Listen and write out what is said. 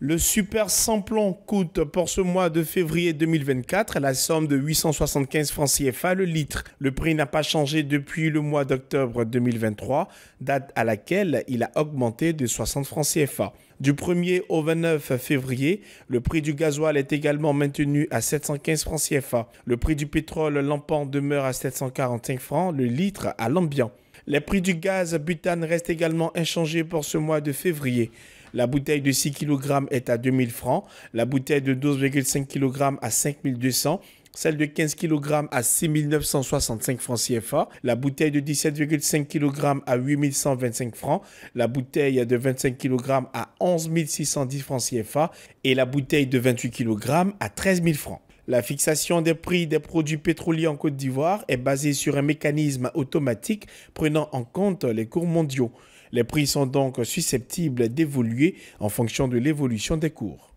Le super samplon coûte pour ce mois de février 2024 la somme de 875 francs CFA le litre. Le prix n'a pas changé depuis le mois d'octobre 2023, date à laquelle il a augmenté de 60 francs CFA. Du 1er au 29 février, le prix du gasoil est également maintenu à 715 francs CFA. Le prix du pétrole lampant demeure à 745 francs le litre à l'ambiant. Les prix du gaz butane restent également inchangés pour ce mois de février. La bouteille de 6 kg est à 2000 francs. La bouteille de 12,5 kg à 5200 celle de 15 kg à 6 965 francs CFA, la bouteille de 17,5 kg à 8 125 francs, la bouteille de 25 kg à 11 610 francs CFA et la bouteille de 28 kg à 13 000 francs. La fixation des prix des produits pétroliers en Côte d'Ivoire est basée sur un mécanisme automatique prenant en compte les cours mondiaux. Les prix sont donc susceptibles d'évoluer en fonction de l'évolution des cours.